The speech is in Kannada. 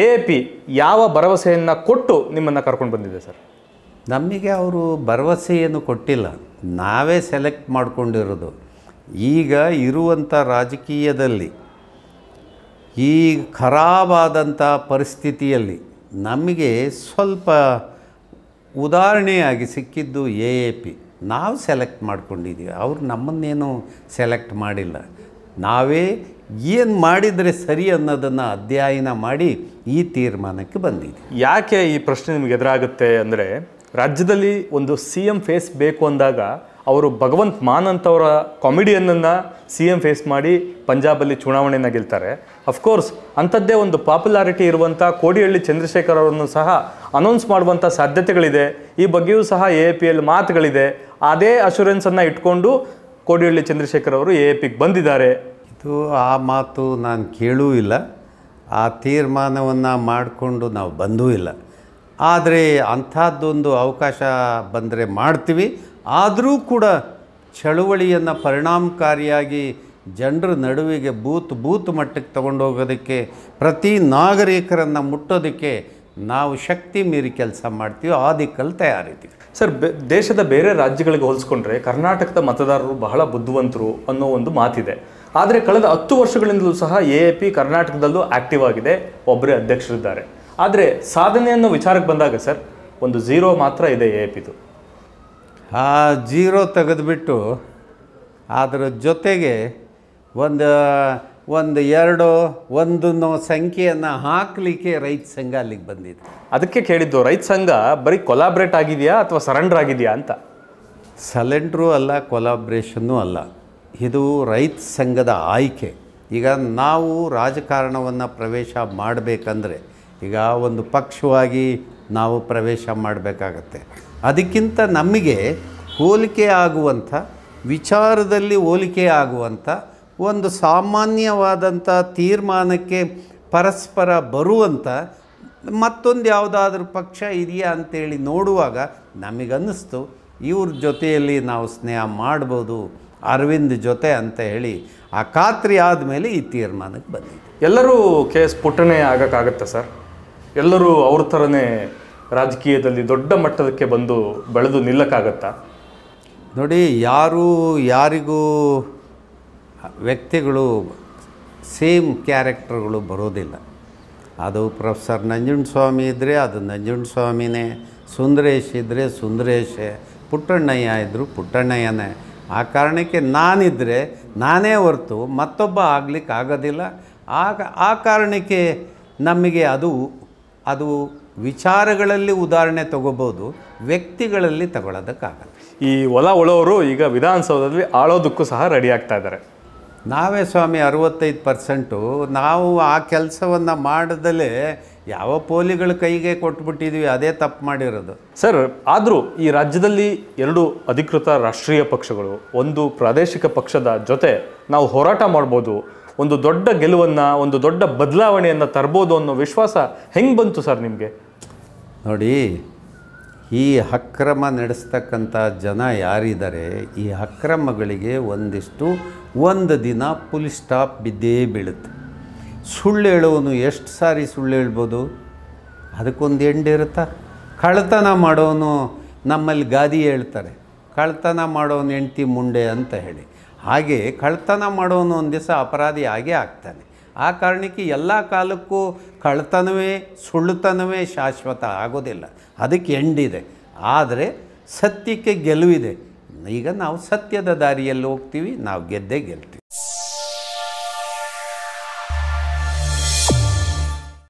ಎ ಪಿ ಯಾವ ಭರವಸೆಯನ್ನು ಕೊಟ್ಟು ನಿಮ್ಮನ್ನು ಕರ್ಕೊಂಡು ಬಂದಿದೆ ಸರ್ ನಮಗೆ ಅವರು ಭರವಸೆಯನ್ನು ಕೊಟ್ಟಿಲ್ಲ ನಾವೇ ಸೆಲೆಕ್ಟ್ ಮಾಡಿಕೊಂಡಿರೋದು ಈಗ ಇರುವಂಥ ರಾಜಕೀಯದಲ್ಲಿ ಈ ಖರಾಬಾದಂಥ ಪರಿಸ್ಥಿತಿಯಲ್ಲಿ ನಮಗೆ ಸ್ವಲ್ಪ ಉದಾಹರಣೆಯಾಗಿ ಸಿಕ್ಕಿದ್ದು ಎ ಎ ಪಿ ನಾವು ಸೆಲೆಕ್ಟ್ ಮಾಡ್ಕೊಂಡಿದ್ದೀವಿ ಅವರು ನಮ್ಮನ್ನೇನು ಸೆಲೆಕ್ಟ್ ಮಾಡಿಲ್ಲ ನಾವೇ ಏನು ಮಾಡಿದರೆ ಸರಿ ಅನ್ನೋದನ್ನು ಅಧ್ಯಯನ ಮಾಡಿ ಈ ತೀರ್ಮಾನಕ್ಕೆ ಬಂದಿದೆ ಯಾಕೆ ಈ ಪ್ರಶ್ನೆ ನಿಮ್ಗೆ ಎದುರಾಗುತ್ತೆ ಅಂದರೆ ರಾಜ್ಯದಲ್ಲಿ ಒಂದು ಸಿ ಎಂ ಫೇಸ್ ಬೇಕು ಅಂದಾಗ ಅವರು ಭಗವಂತ್ ಮಾನ್ ಅಂತವರ ಕಾಮಿಡಿಯನ್ನನ್ನು ಸಿ ಎಂ ಫೇಸ್ ಮಾಡಿ ಪಂಜಾಬಲ್ಲಿ ಚುನಾವಣೆಯನ್ನು ಗೆಲ್ತಾರೆ ಅಫ್ಕೋರ್ಸ್ ಅಂಥದ್ದೇ ಒಂದು ಪಾಪ್ಯುಲಾರಿಟಿ ಇರುವಂಥ ಕೋಡಿಹಳ್ಳಿ ಚಂದ್ರಶೇಖರ್ ಅವರನ್ನು ಸಹ ಅನೌನ್ಸ್ ಮಾಡುವಂಥ ಸಾಧ್ಯತೆಗಳಿದೆ ಈ ಬಗ್ಗೆಯೂ ಸಹ ಎ ಪಿ ಎಲ್ ಮಾತುಗಳಿದೆ ಅದೇ ಅಶೂರೆನ್ಸನ್ನು ಇಟ್ಕೊಂಡು ಕೋಡಿಹಳ್ಳಿ ಚಂದ್ರಶೇಖರ್ ಅವರು ಎ ಎ ಪಿಗೆ ಬಂದಿದ್ದಾರೆ ಸೊ ಆ ಮಾತು ನಾನು ಕೇಳೂ ಇಲ್ಲ ಆ ತೀರ್ಮಾನವನ್ನು ಮಾಡಿಕೊಂಡು ನಾವು ಬಂದೂ ಇಲ್ಲ ಆದರೆ ಅಂಥದ್ದೊಂದು ಅವಕಾಶ ಬಂದರೆ ಮಾಡ್ತೀವಿ ಆದರೂ ಕೂಡ ಚಳುವಳಿಯನ್ನು ಪರಿಣಾಮಕಾರಿಯಾಗಿ ಜನರ ನಡುವಿಗೆ ಬೂತ್ ಬೂತ್ ಮಟ್ಟಕ್ಕೆ ತಗೊಂಡು ಹೋಗೋದಕ್ಕೆ ಪ್ರತಿ ನಾಗರಿಕರನ್ನು ಮುಟ್ಟೋದಕ್ಕೆ ನಾವು ಶಕ್ತಿ ಮೀರಿ ಕೆಲಸ ಮಾಡ್ತೀವಿ ಆ ದಿಕ್ಕಲ್ಲಿ ತಯಾರಿದ್ದೀವಿ ಸರ್ ಬೆ ದೇಶದ ಬೇರೆ ರಾಜ್ಯಗಳಿಗೆ ಹೋಲಿಸ್ಕೊಂಡ್ರೆ ಕರ್ನಾಟಕದ ಮತದಾರರು ಬಹಳ ಬುದ್ಧಿವಂತರು ಅನ್ನೋ ಒಂದು ಮಾತಿದೆ ಆದರೆ ಕಳೆದ ಹತ್ತು ವರ್ಷಗಳಿಂದಲೂ ಸಹ ಎ ಎ ಪಿ ಕರ್ನಾಟಕದಲ್ಲೂ ಆಕ್ಟಿವ್ ಆಗಿದೆ ಒಬ್ಬರೇ ಅಧ್ಯಕ್ಷರಿದ್ದಾರೆ ಆದರೆ ಸಾಧನೆಯನ್ನು ವಿಚಾರಕ್ಕೆ ಬಂದಾಗ ಸರ್ ಒಂದು ಜೀರೋ ಮಾತ್ರ ಇದೆ ಎ ಎ ಪಿದು ಆ ಜೀರೋ ತೆಗೆದುಬಿಟ್ಟು ಅದರ ಜೊತೆಗೆ ಒಂದು ಒಂದು ಎರಡು ಒಂದನ್ನು ಸಂಖ್ಯೆಯನ್ನು ಹಾಕಲಿಕ್ಕೆ ರೈತ ಸಂಘ ಅಲ್ಲಿಗೆ ಬಂದಿದೆ ಅದಕ್ಕೆ ಕೇಳಿದ್ದು ರೈತ ಸಂಘ ಬರೀ ಕೊಲಾಬ್ರೇಟ್ ಆಗಿದೆಯಾ ಅಥವಾ ಸರೆಂಡರ್ ಆಗಿದೆಯಾ ಅಂತ ಸಲೆಂಡ್ರೂ ಅಲ್ಲ ಕೊಲಾಬ್ರೇಷನ್ನೂ ಅಲ್ಲ ಇದು ರೈತ ಸಂಘದ ಆಯ್ಕೆ ಈಗ ನಾವು ರಾಜಕಾರಣವನ್ನು ಪ್ರವೇಶ ಮಾಡಬೇಕಂದ್ರೆ ಈಗ ಒಂದು ಪಕ್ಷವಾಗಿ ನಾವು ಪ್ರವೇಶ ಮಾಡಬೇಕಾಗತ್ತೆ ಅದಕ್ಕಿಂತ ನಮಗೆ ಹೋಲಿಕೆ ಆಗುವಂಥ ವಿಚಾರದಲ್ಲಿ ಹೋಲಿಕೆ ಆಗುವಂಥ ಒಂದು ಸಾಮಾನ್ಯವಾದಂಥ ತೀರ್ಮಾನಕ್ಕೆ ಪರಸ್ಪರ ಬರುವಂಥ ಮತ್ತೊಂದು ಯಾವುದಾದ್ರೂ ಪಕ್ಷ ಇದೆಯಾ ಅಂತೇಳಿ ನೋಡುವಾಗ ನಮಗನ್ನಿಸ್ತು ಇವ್ರ ಜೊತೆಯಲ್ಲಿ ನಾವು ಸ್ನೇಹ ಮಾಡ್ಬೋದು ಅರವಿಂದ್ ಜೊತೆ ಅಂತ ಹೇಳಿ ಆ ಖಾತ್ರಿ ಆದಮೇಲೆ ಈ ತೀರ್ಮಾನಕ್ಕೆ ಬಂದಿದೆ ಎಲ್ಲರೂ ಕೆ ಎಸ್ ಪುಟ್ಟನೆ ಆಗೋಕ್ಕಾಗತ್ತೆ ಸರ್ ಎಲ್ಲರೂ ಅವ್ರ ಥರನೇ ರಾಜಕೀಯದಲ್ಲಿ ದೊಡ್ಡ ಮಟ್ಟದಕ್ಕೆ ಬಂದು ಬೆಳೆದು ನಿಲ್ಲಕ್ಕಾಗತ್ತಾ ನೋಡಿ ಯಾರು ಯಾರಿಗೂ ವ್ಯಕ್ತಿಗಳು ಸೇಮ್ ಕ್ಯಾರೆಕ್ಟರ್ಗಳು ಬರೋದಿಲ್ಲ ಅದು ಪ್ರೊಫೆಸರ್ ಸ್ವಾಮಿ ಇದ್ದರೆ ಅದು ಸ್ವಾಮಿನೇ ಸುಂದರೇಶ್ ಇದ್ದರೆ ಸುಂದರೇಶೇ ಪುಟ್ಟಣ್ಣಯ್ಯ ಇದ್ದರು ಪುಟ್ಟಣ್ಣಯ್ಯನೇ ಆ ಕಾರಣಕ್ಕೆ ನಾನಿದ್ದರೆ ನಾನೇ ಹೊರತು ಮತ್ತೊಬ್ಬ ಆಗಲಿಕ್ಕೆ ಆಗೋದಿಲ್ಲ ಆಗ ಆ ಕಾರಣಕ್ಕೆ ನಮಗೆ ಅದು ಅದು ವಿಚಾರಗಳಲ್ಲಿ ಉದಾಹರಣೆ ತಗೋಬೋದು ವ್ಯಕ್ತಿಗಳಲ್ಲಿ ತಗೊಳ್ಳೋದಕ್ಕಾಗಲ್ಲ ಈ ಒಲ ಒಳವರು ಈಗ ವಿಧಾನಸೌಧದಲ್ಲಿ ಆಳೋದಕ್ಕೂ ಸಹ ರೆಡಿ ಆಗ್ತಾ ಇದ್ದಾರೆ ನಾವೇ ಸ್ವಾಮಿ ಅರವತ್ತೈದು ಪರ್ಸೆಂಟು ನಾವು ಆ ಕೆಲಸವನ್ನು ಮಾಡದಲೇ ಯಾವ ಪೋಲಿಗಳ ಕೈಗೆ ಕೊಟ್ಬಿಟ್ಟಿದೀವಿ ಅದೇ ತಪ್ಪು ಮಾಡಿರೋದು ಸರ್ ಆದರೂ ಈ ರಾಜ್ಯದಲ್ಲಿ ಎರಡು ಅಧಿಕೃತ ರಾಷ್ಟ್ರೀಯ ಪಕ್ಷಗಳು ಒಂದು ಪ್ರಾದೇಶಿಕ ಪಕ್ಷದ ಜೊತೆ ನಾವು ಹೋರಾಟ ಮಾಡ್ಬೋದು ಒಂದು ದೊಡ್ಡ ಗೆಲುವನ್ನು ಒಂದು ದೊಡ್ಡ ಬದಲಾವಣೆಯನ್ನು ತರ್ಬೋದು ಅನ್ನೋ ವಿಶ್ವಾಸ ಹೆಂಗೆ ಬಂತು ಸರ್ ನಿಮಗೆ ನೋಡಿ ಈ ಅಕ್ರಮ ನಡೆಸ್ತಕ್ಕಂಥ ಜನ ಯಾರಿದ್ದಾರೆ ಈ ಅಕ್ರಮಗಳಿಗೆ ಒಂದಿಷ್ಟು ಒಂದು ದಿನ ಪೊಲೀಸ್ ಸ್ಟಾಪ್ ಬಿದ್ದೇ ಬೀಳುತ್ತೆ ಸುಳ್ಳು ಹೇಳೋನು ಎಷ್ಟು ಸಾರಿ ಸುಳ್ಳು ಹೇಳ್ಬೋದು ಅದಕ್ಕೊಂದು ಎಂಡ್ ಇರುತ್ತಾ ಮಾಡೋನು ನಮ್ಮಲ್ಲಿ ಗಾದಿ ಹೇಳ್ತಾರೆ ಕಳ್ಳತನ ಮಾಡೋನು ಹೆಂಡ್ತಿ ಮುಂಡೆ ಅಂತ ಹೇಳಿ ಹಾಗೆ ಕಳ್ಳತನ ಮಾಡೋನು ಒಂದು ದಿವಸ ಅಪರಾಧಿ ಆಗೇ ಆಗ್ತಾನೆ ಆ ಕಾರಣಕ್ಕೆ ಎಲ್ಲ ಕಾಲಕ್ಕೂ ಕಳ್ತನವೇ ಸುಳ್ಳುತನವೇ ಶಾಶ್ವತ ಆಗೋದಿಲ್ಲ ಅದಕ್ಕೆ ಎಂಡಿದೆ ಆದರೆ ಸತ್ಯಕ್ಕೆ ಗೆಲುವಿದೆ ಈಗ ನಾವು ಸತ್ಯದ ದಾರಿಯಲ್ಲಿ ಹೋಗ್ತೀವಿ ನಾವು ಗೆದ್ದೇ ಗೆಲ್ತೀವಿ